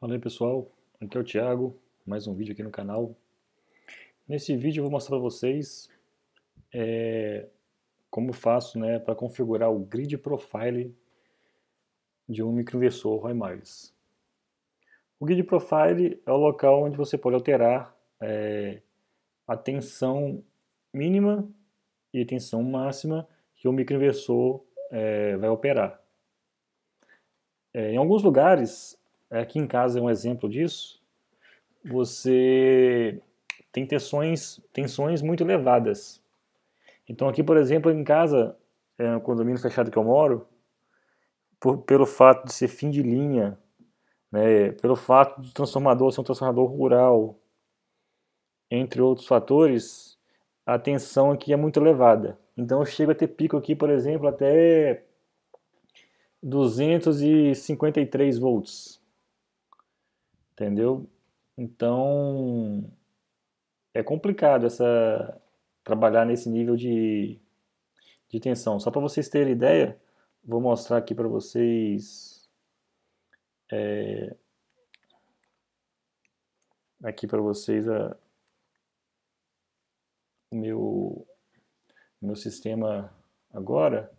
Fala aí pessoal, aqui é o Thiago, mais um vídeo aqui no canal. Nesse vídeo eu vou mostrar para vocês é, como faço né, para configurar o grid profile de um microinversor Roy O grid profile é o local onde você pode alterar é, a tensão mínima e a tensão máxima que o microinversor é, vai operar. É, em alguns lugares é, aqui em casa é um exemplo disso, você tem tensões, tensões muito elevadas. Então aqui, por exemplo, em casa, é, um condomínio fechado que eu moro, por, pelo fato de ser fim de linha, né, pelo fato do transformador ser um transformador rural, entre outros fatores, a tensão aqui é muito elevada. Então chega a ter pico aqui, por exemplo, até 253 volts entendeu? Então é complicado essa trabalhar nesse nível de, de tensão. Só para vocês terem ideia, vou mostrar aqui para vocês é, aqui para vocês a, o meu meu sistema agora.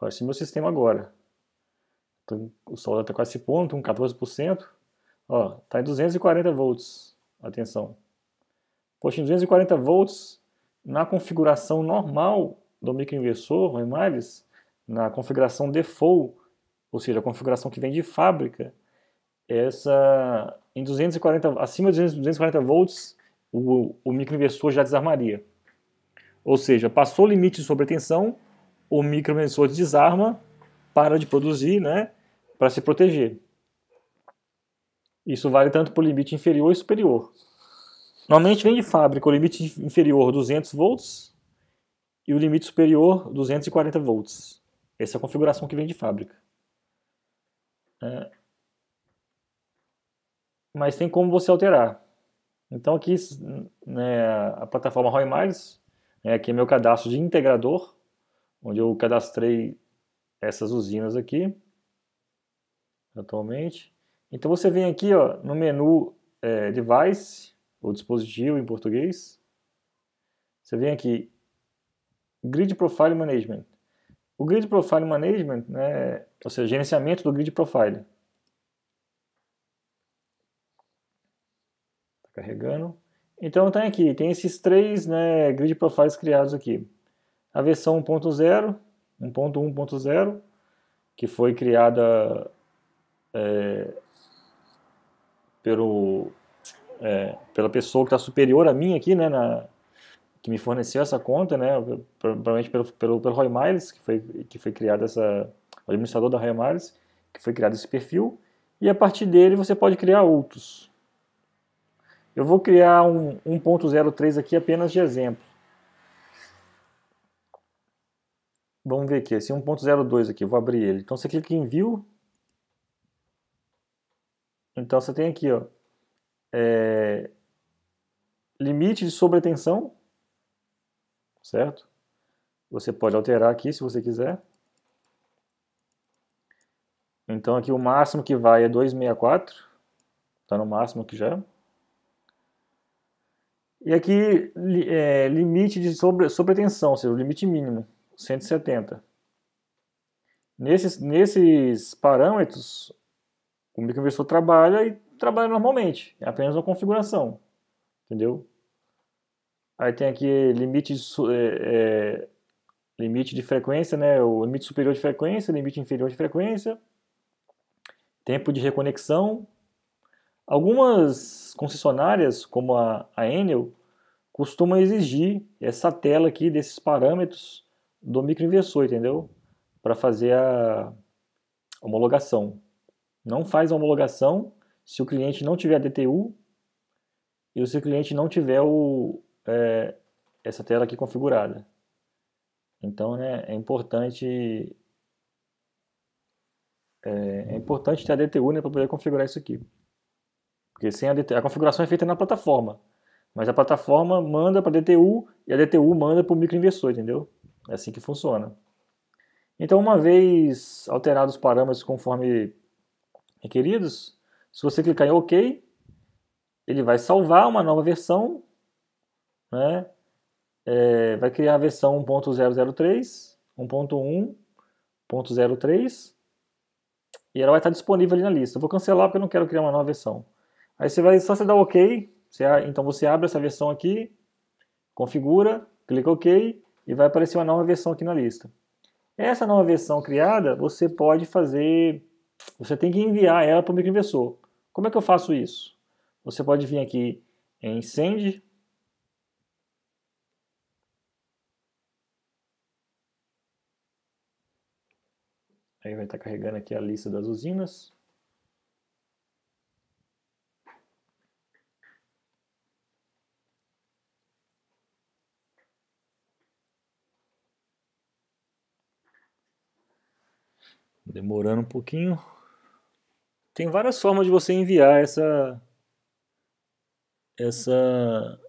Olha, esse é meu sistema agora. Então, o sol está quase esse ponto, um 14%. Ó, tá em 240 volts. Atenção. Poxa, em 240 volts, na configuração normal do microinversor, o Miles na configuração default, ou seja, a configuração que vem de fábrica, essa em 240, acima de 240 volts, o, o microinversor já desarmaria. Ou seja, passou o limite de sobretensão, o microinversor desarma, para de produzir, né, para se proteger. Isso vale tanto para o limite inferior e superior. Normalmente vem de fábrica o limite inferior 200 volts e o limite superior 240 volts. Essa é a configuração que vem de fábrica. É. Mas tem como você alterar. Então aqui né, a plataforma Roy Miles, né, aqui é meu cadastro de integrador, onde eu cadastrei essas usinas aqui atualmente. Então você vem aqui ó, no menu é, Device, ou dispositivo em português. Você vem aqui, Grid Profile Management. O Grid Profile Management, né, ou seja, gerenciamento do Grid Profile. Tá carregando. Então tem tá aqui, tem esses três né, Grid Profiles criados aqui. A versão 1.0, 1.1.0, que foi criada é, pelo, é, pela pessoa que está superior a mim aqui, né, na, que me forneceu essa conta, né, provavelmente pelo, pelo, pelo Roy Miles, que foi, que foi criado essa, o administrador da Roy Miles, que foi criado esse perfil, e a partir dele você pode criar outros. Eu vou criar um 1.03 aqui apenas de exemplo. Vamos ver aqui, esse 1.02 aqui, vou abrir ele. Então você clica em View, então você tem aqui, ó, é, limite de sobretensão, certo? Você pode alterar aqui se você quiser. Então aqui o máximo que vai é 264, está no máximo aqui já. E aqui é, limite de sobre, sobretensão, ou seja, o limite mínimo, 170. Nesses, nesses parâmetros, o microinversor trabalha e trabalha normalmente, é apenas uma configuração, entendeu? Aí tem aqui limite de, é, é, limite de frequência, né? o limite superior de frequência, limite inferior de frequência, tempo de reconexão. Algumas concessionárias, como a, a Enel, costuma exigir essa tela aqui desses parâmetros do microinversor, entendeu? Para fazer a homologação não faz a homologação se o cliente não tiver a DTU e se o cliente não tiver o, é, essa tela aqui configurada. Então né, é importante é, é importante ter a DTU né, para poder configurar isso aqui. Porque sem a, DTU, a configuração é feita na plataforma, mas a plataforma manda para a DTU e a DTU manda para o microinversor, entendeu? É assim que funciona. Então, uma vez alterados os parâmetros conforme requeridos. Né, se você clicar em OK, ele vai salvar uma nova versão, né? É, vai criar a versão 1.003, 1.1.03 e ela vai estar disponível ali na lista. Eu vou cancelar porque eu não quero criar uma nova versão. Aí você vai só você dar OK, você, então você abre essa versão aqui, configura, clica OK e vai aparecer uma nova versão aqui na lista. Essa nova versão criada, você pode fazer você tem que enviar ela para o microinversor. Como é que eu faço isso? Você pode vir aqui em Send. Aí vai estar carregando aqui a lista das usinas. Demorando um pouquinho. Tem várias formas de você enviar essa essa